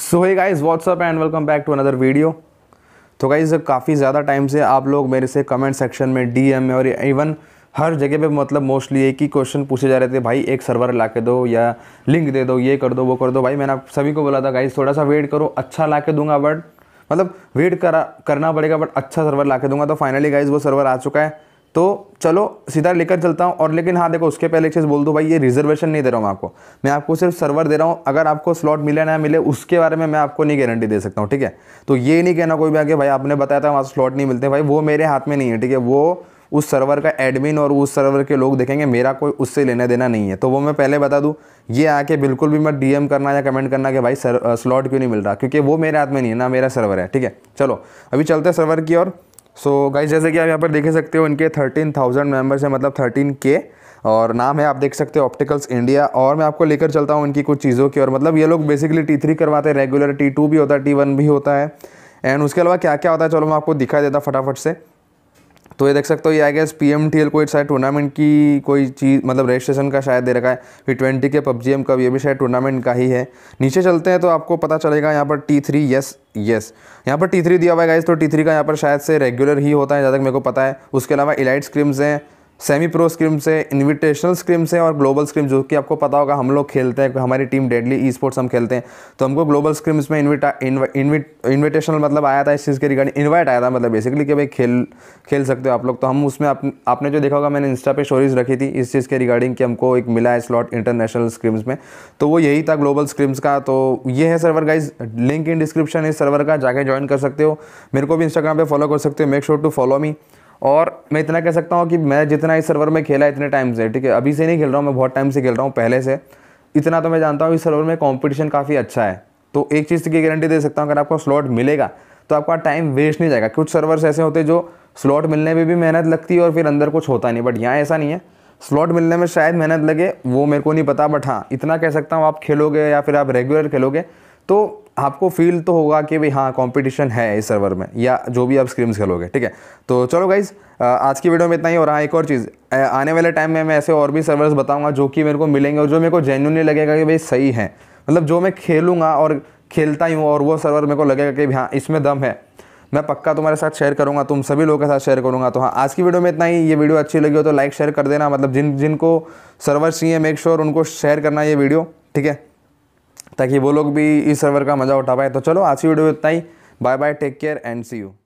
so hi guys what's up and welcome back to another video तो guys काफ़ी ज़्यादा time से आप लोग मेरे से कमेंट सेक्शन में डीएम में और इवन हर जगह पे मतलब मोस्टली एक ही क्वेश्चन पूछे जा रहे थे भाई एक सर्वर ला के दो या लिंक दे दो ये कर दो वो कर दो भाई मैंने आप सभी को बोला था गाइज थोड़ा सा वेट करो अच्छा ला के दूंगा बट मतलब वेट करा करना पड़ेगा बट अच्छा सर्वर ला के दूंगा तो फाइनली गाइज वो सर्वर आ चुका है तो चलो सीधा लेकर चलता हूँ और लेकिन हाँ देखो उसके पहले एक चीज़ बोल दूँ भाई ये रिजर्वेशन नहीं दे रहा हूँ आपको मैं आपको सिर्फ सर्वर दे रहा हूँ अगर आपको स्लॉट मिले ना मिले उसके बारे में मैं आपको नहीं गारंटी दे सकता हूँ ठीक है तो ये नहीं कहना कोई भी आगे भाई आपने बताया था वहाँ स्लॉट नहीं मिलते भाई वो मेरे हाथ में नहीं है ठीक है वो उस सर्वर का एडमिन और उस सर्वर के लोग देखेंगे मेरा कोई उससे लेना देना नहीं है तो वो मैं पहले बता दूँ ये आके बिल्कुल भी मैं डीएम करना या कमेंट करना कि भाई सर स्लॉट क्यों नहीं मिल रहा क्योंकि वो मेरे हाथ में नहीं है ना मेरा सर्वर है ठीक है चलो अभी चलते हैं सर्वर की ओर सो so, गाइज जैसे कि आप यहाँ पर देख सकते हो इनके थर्टीन थाउजेंड मेम्बर्स हैं मतलब थर्टीन के और नाम है आप देख सकते हो ऑप्टिकल्स इंडिया और मैं आपको लेकर चलता हूँ इनकी कुछ चीज़ों की और मतलब ये लोग बेसिकली टी थ्री करवाते हैं रेगुलर टी टू भी होता है टी वन भी होता है एंड उसके अलावा क्या क्या होता है चलो मैं आपको दिखाई देता फटाफट से तो ये देख सकते हो ये I guess P M T L कोई शायद टूर्नामेंट की कोई चीज़ मतलब रजिस्ट्रेशन का शायद दे रखा है फिर ट्वेंटी के पबजी एम कब ये भी शायद टूर्नामेंट का ही है नीचे चलते हैं तो आपको पता चलेगा यहाँ पर टी थ्री यस यस यहाँ पर टी थ्री दिया हुआ है गाइज तो टी थ्री का यहाँ पर शायद से रेगुलर ही होता है जहाँ तक मेरे को पता है उसके अलावा इलाइट स्क्रीम्स हैं सेमी प्रो स्क्रीम्स है इन्विटेशनल स्क्रीम्स है और ग्लोबल स्क्रीम्स जो कि आपको पता होगा हम लोग खेलते हैं हमारी टीम डेडली ई स्पोर्ट्स हम खेलते हैं तो हमको ग्लोबल स्क्रीम्स में इन्विटा इन्विटेशनल मतलब आया था इस चीज़ के रिगार्डिंग इन्वाइट आया था मतलब बेसिकली कि भाई खेल खेल सकते हो आप लोग तो हम उसमें आप, आपने जो देखा होगा मैंने इंस्टा पे स्टोरीज रखी थी इस चीज़ के रिगार्डिंग कि हमको एक मिला है स्लॉट इंटरनेशनल स्क्रीम्स में तो वो यही था ग्लोबल स्क्रीम्स का तो ये है server guys link in description इस सर्वर का जाके ज्वाइन कर सकते हो मेरे को भी इंस्टाग्राम पर फॉलो कर सकते हो make sure to follow me और मैं इतना कह सकता हूँ कि मैं जितना इस सर्वर में खेला इतने टाइम से ठीक है अभी से नहीं खेल रहा हूँ मैं बहुत टाइम से खेल रहा हूँ पहले से इतना तो मैं जानता हूँ इस सर्वर में कॉम्पिटिशन काफ़ी अच्छा है तो एक चीज़ की गारंटी दे सकता हूँ अगर आपको स्लॉट मिलेगा तो आपका टाइम वेस्ट नहीं जाएगा कुछ सर्वर्स ऐसे होते जो स्लॉट मिलने में भी मेहनत लगती है और फिर अंदर कुछ होता नहीं बट यहाँ ऐसा नहीं है स्लॉट मिलने में शायद मेहनत लगे वो मेरे को नहीं पता बट हाँ इतना कह सकता हूँ आप खेलोगे या फिर आप रेगुलर खेलोगे तो आपको फील तो होगा कि भाई हाँ कंपटीशन है इस सर्वर में या जो भी आप स्क्रीम्स खेलोगे ठीक है तो चलो गाइज आज की वीडियो में इतना ही हो रहा है एक और चीज़ आने वाले टाइम में मैं ऐसे और भी सर्वर्स बताऊंगा जो कि मेरे को मिलेंगे और जो मेरे को जेन्यूनली लगेगा कि भाई सही है मतलब जो मैं खेलूँगा और खेलता ही हूँ और वो सर्वर मेरे को लगेगा कि हाँ इसमें दम है मैं पक्का तुम्हारे साथ शेयर करूंगा तुम सभी लोगों के साथ शेयर करूंगा तो हाँ आज की वीडियो में इतना ही ये वीडियो अच्छी लगी हो तो लाइक शेयर कर देना मतलब जिन जिनको सर्वर चाहिए मेक श्योर उनको शेयर करना ये वीडियो ठीक है ताकि वो लोग भी इस सर्वर का मज़ा उठा पाए तो चलो आज की वीडियो इतना ही bye bye take care and see you